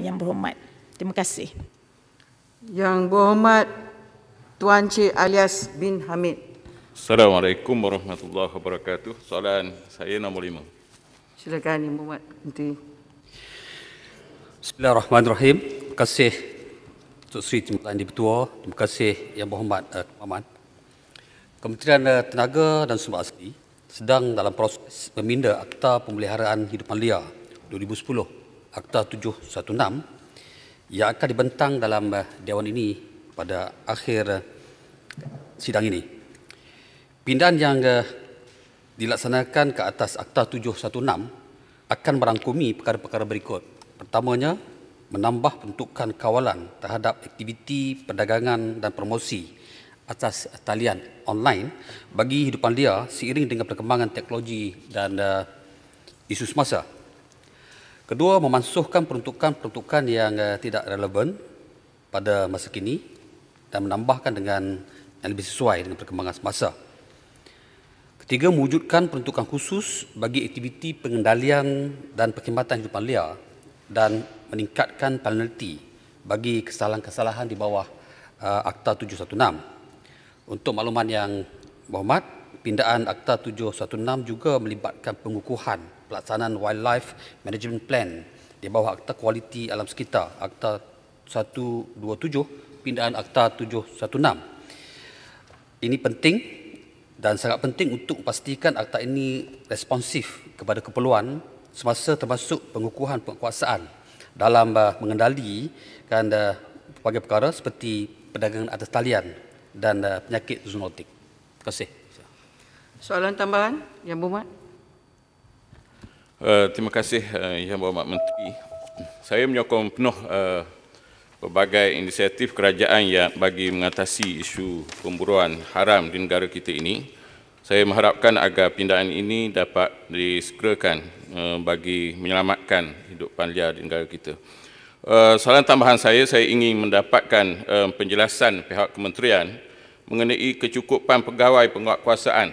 Yang Berhormat. Terima kasih. Yang Berhormat Tuan Cik Alias bin Hamid. Assalamualaikum warahmatullahi wabarakatuh. Soalan saya nombor lima. Silakan Yang Berhormat. Nanti. Bismillahirrahmanirrahim. Terima kasih Tuan Sri Timbalan di Terima kasih Yang Berhormat uh, Kementerian eh, Tenaga dan Sumber Asli sedang dalam proses meminda Akta Pemeliharaan Hidupan Liar 2010 Akta 716 yang akan dibentang dalam eh, Dewan ini pada akhir eh, sidang ini. Pindahan yang eh, dilaksanakan ke atas Akta 716 akan merangkumi perkara-perkara berikut. Pertamanya, menambah bentukan kawalan terhadap aktiviti perdagangan dan promosi atas talian online bagi hidupan dia seiring dengan perkembangan teknologi dan uh, isu semasa. Kedua, memansuhkan peruntukan-peruntukan yang uh, tidak relevan pada masa kini dan menambahkan dengan yang lebih sesuai dengan perkembangan semasa. Ketiga, mewujudkan peruntukan khusus bagi aktiviti pengendalian dan perkhidmatan hidupan liar dan meningkatkan penalti bagi kesalahan-kesalahan di bawah uh, Akta 716. Untuk makluman yang berhormat, pindaan Akta 716 juga melibatkan pengukuhan pelaksanaan Wildlife Management Plan di bawah Akta Kualiti Alam Sekitar Akta 127 pindaan Akta 716. Ini penting dan sangat penting untuk pastikan akta ini responsif kepada keperluan semasa termasuk pengukuhan penguasaan dalam uh, mengendalikan uh, pelbagai perkara seperti perdagangan atas talian dan uh, penyakit zoonotik. Terima kasih. Soalan tambahan yang bermakna? Eh, terima kasih uh, Yang Berhormat Menteri. Saya menyokong penuh uh, pelbagai inisiatif kerajaan yang bagi mengatasi isu pemburuan haram di negara kita ini. Saya mengharapkan agar pindaan ini dapat disegerakan uh, bagi menyelamatkan hidup panlia di negara kita. Uh, soalan tambahan saya, saya ingin mendapatkan uh, penjelasan pihak kementerian mengenai kecukupan pegawai penguatkuasaan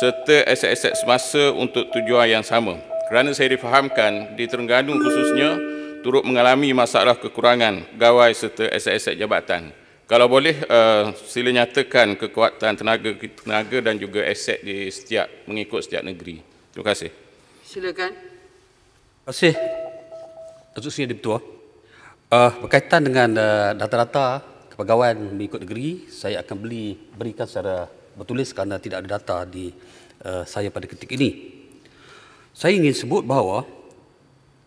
serta aset-aset semasa untuk tujuan yang sama kerana saya difahamkan di Terengganu khususnya turut mengalami masalah kekurangan gawai serta aset-aset jabatan. Kalau boleh uh, sila nyatakan kekuatan tenaga tenaga dan juga aset di setiap mengikut setiap negeri. Terima kasih. Silakan. Terima kasih. Datuk Seri Dipertua. Uh, eh, berkaitan dengan uh, data-data kepegawaian mengikut negeri, saya akan beli berikan secara bertulis kerana tidak ada data di uh, saya pada ketik ini. Saya ingin sebut bahawa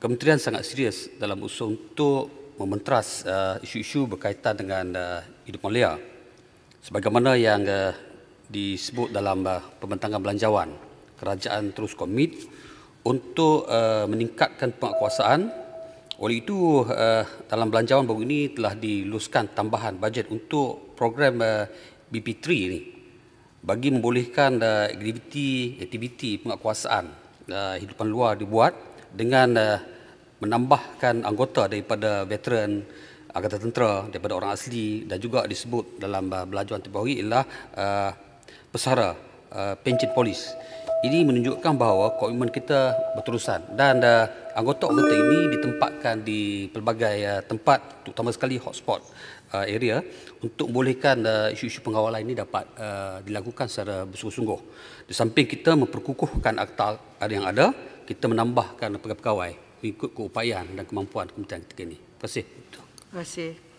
kementerian sangat serius dalam usaha untuk mementeras uh, isu-isu berkaitan dengan uh, hidup malaya. Sebagaimana yang uh, disebut dalam uh, pembentangan belanjawan, kerajaan terus komit untuk uh, meningkatkan penguasaan. Oleh itu, uh, dalam belanjawan baru ini telah diluluskan tambahan bajet untuk program uh, BP3 ini bagi membolehkan uh, aktiviti-aktiviti penguasaan uh, hidupan luar dibuat dengan uh, menambahkan anggota daripada veteran angkatan tentera daripada orang asli dan juga disebut dalam uh, belajar antipahui ialah uh, pesara uh, pencin polis ini menunjukkan bahawa komitmen kita berterusan dan uh, anggota kita ini ditempatkan di pelbagai uh, tempat terutama sekali hotspot uh, area untuk membolehkan uh, isu-isu pengawalan ini dapat uh, dilakukan secara bersungguh-sungguh. Di samping kita memperkukuhkan akta yang ada, kita menambahkan pegawai-pegawai mengikut keupayaan dan kemampuan kementerian ketika ini. Terima kasih. Terima kasih.